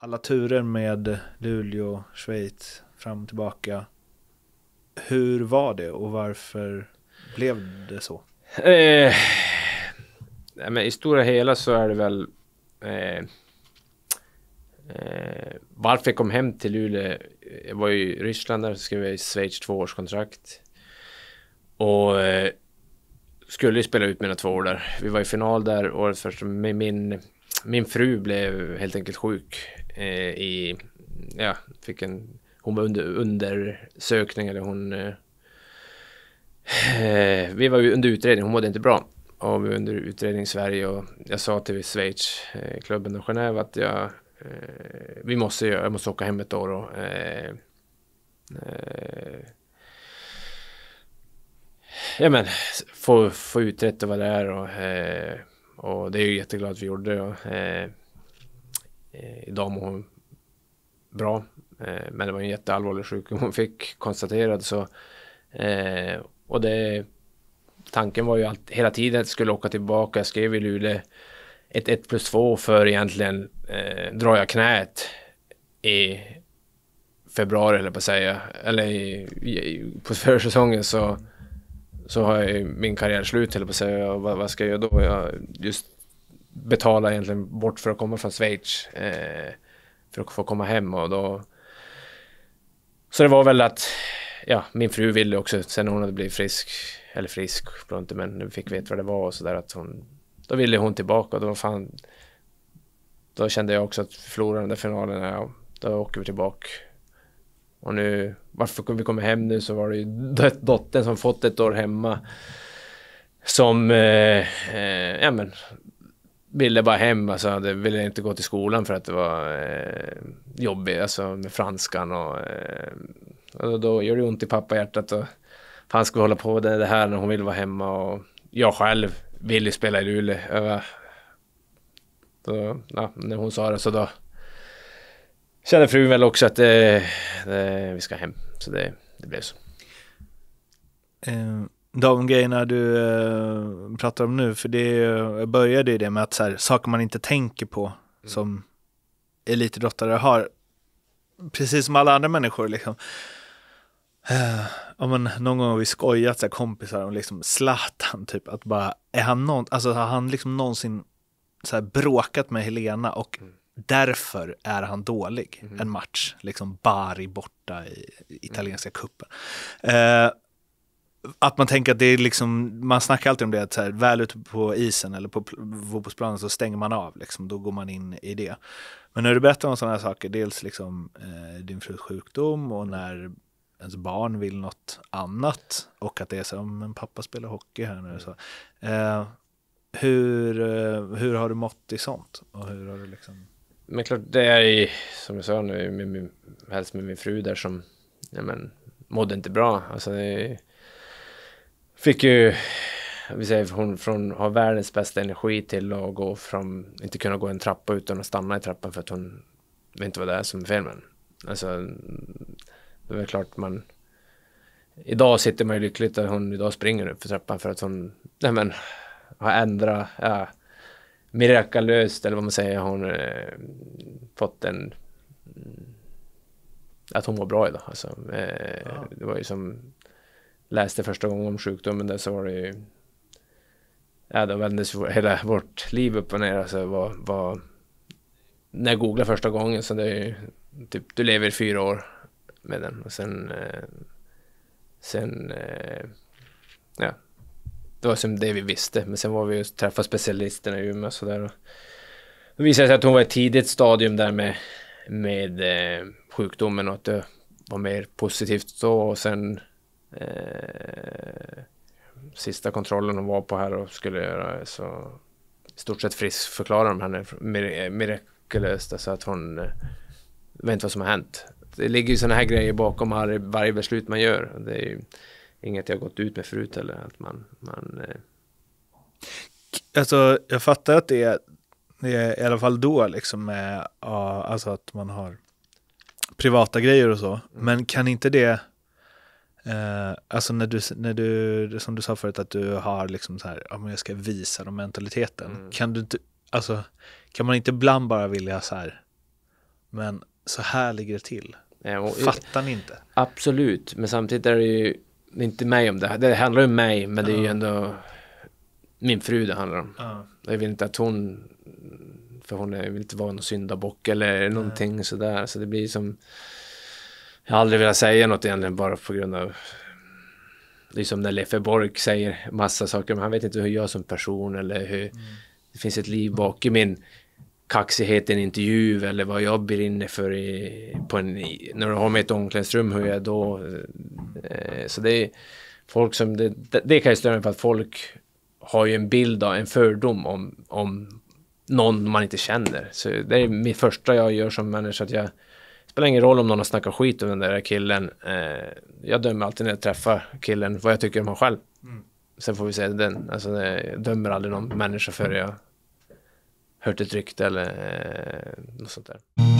alla turer med Luleå, Schweiz, fram och tillbaka. Hur var det och varför blev det så? Eh, men I stora hela så är det väl eh, eh, varför jag kom hem till Luleå. Jag var ju i Ryssland där, skrev jag i Schweiz tvåårskontrakt. Och eh, skulle spela ut mina två år där. Vi var i final där året först med min min fru blev helt enkelt sjuk eh, i, ja, fick en, hon var under undersökning eller hon, eh, eh vi var under utredning, hon mådde inte bra. Och vi var under utredning i Sverige och jag sa till Schweiz, eh, klubben och Genève att jag, eh, vi måste, göra, jag måste åka hem ett år och eh, ja men få, få utrett vad det är och och det är jag jätteglad att vi gjorde. Eh, eh, idag mår hon bra. Eh, men det var en jätteallvarlig sjukdom hon fick konstaterad. Så, eh, och det, tanken var ju att hela tiden att jag skulle åka tillbaka. Jag skrev i Luleå ett 1 plus 2 för egentligen eh, drar jag knät i februari eller på att säga. Eller i, i, på försäsongen så så har jag min karriär slut, eller på att säga. Vad, vad ska jag göra då? Jag just betala egentligen bort för att komma från Schweiz. Eh, för att få komma hem och då... Så det var väl att, ja, min fru ville också, sen när hon hade blivit frisk, eller frisk, inte, men vi fick veta vad det var och sådär att hon... Då ville hon tillbaka och då fan... Då kände jag också att förlorar den där finalen, ja, då åker vi tillbaka. Och nu, varför vi kommer hem nu så var det ju dottern som fått ett år hemma. Som, eh, eh, ja men, ville bara hem, alltså det ville inte gå till skolan för att det var eh, jobbigt, alltså med franskan och, eh, och då gör det ont i pappahjärtat och han ska hålla på med det här när hon vill vara hemma och jag själv ville spela i Luleå. Då, ja, när hon sa det så då känner frun väl också att det, eh, det, eh, vi ska hem. Så det, det blev så. Eh, de grejerna du pratar om nu, för det började ju det med att så här, saker man inte tänker på mm. som elitidrottare har, precis som alla andra människor liksom. Ja, men någon gång har vi skojat så här, kompisar om liksom Zlatan, typ att bara, är han någon, alltså har han liksom någonsin så här, bråkat med Helena och mm därför är han dålig. Mm. En match, liksom Bari borta i italienska mm. kuppen. Eh, att man tänker att det är liksom, man snackar alltid om det att så här, väl ute på isen eller på fotbollsplanen så stänger man av, liksom, då går man in i det. Men när du berättar om sådana här saker, dels liksom eh, din frus sjukdom och mm. när ens barn vill något annat och att det är så här, men pappa spelar hockey här nu. Så, mm. eh, hur, eh, hur har du mått i sånt? Och hur har du liksom... Men klart, det är ju, som jag sa nu, med min, helst med min fru där som ja, men, mådde inte bra. Alltså, det, fick ju, vi säger hon från ha världens bästa energi till att gå fram, inte kunna gå en trappa utan att stanna i trappan för att hon vet inte vad det är som är fel med Alltså, det är väl klart man Idag sitter man ju lyckligt att hon idag springer upp för trappan för att hon, nej men, har ändrat, ja, mirakulöst, eller vad man säger, hon eh, fått en att hon var bra idag. Alltså, eh, ja. Det var ju som läste första gången om sjukdomen där så var det ju ja, då vändes hela vårt liv upp och ner. Alltså, var, var, när jag googlade första gången så det är ju typ du lever fyra år med den och sen eh, sen ja, det var som det vi visste. Men sen var vi och träffade specialisterna i Umeå och sådär. Det visade sig att hon var i ett tidigt stadium där med, med eh, sjukdomen och att det var mer positivt då. Och sen eh, sista kontrollen hon var på här och skulle göra så i stort sett friskförklarade de henne mir eh, mirakulöst. Alltså att hon eh, vet inte vad som har hänt. Det ligger ju sådana här grejer bakom varje beslut man gör. Det är ju, inget jag gått ut med förut eller att man, man eh... Alltså jag fattar att det är, det är i alla fall då liksom med alltså att man har privata grejer och så, mm. men kan inte det eh, alltså när du, när du, som du sa förut att du har liksom så här, om jag ska visa dem mentaliteten. Mm. Kan du inte, alltså, kan man inte ibland bara vilja så här, men så här ligger det till? Eh, fattar ni inte? Absolut, men samtidigt är det ju det är inte mig om det här. Det handlar ju om mig, men det är ju ändå min fru det handlar om. Ja. Jag vill inte att hon, för hon vill inte vara någon syndabock eller någonting Nej. sådär. Så det blir som, jag har aldrig velat säga något egentligen bara på grund av, det är som när Leffe Borg säger massa saker, men han vet inte hur jag som person eller hur, mm. det finns ett liv bakom min kaxighet i en intervju eller vad jag brinner för i, på en, när du har mig i ett omklädningsrum, hur jag då Eh, så det är folk som, det, det kan ju störa mig för att folk har ju en bild av, en fördom om, om någon man inte känner. Så det är mitt första jag gör som människa, att jag det spelar ingen roll om någon har snackat skit om den där killen. Eh, jag dömer alltid när jag träffar killen vad jag tycker om honom själv. Mm. Sen får vi se, den, alltså, eh, jag dömer aldrig någon människa före jag hört ett rykte eller något sånt där.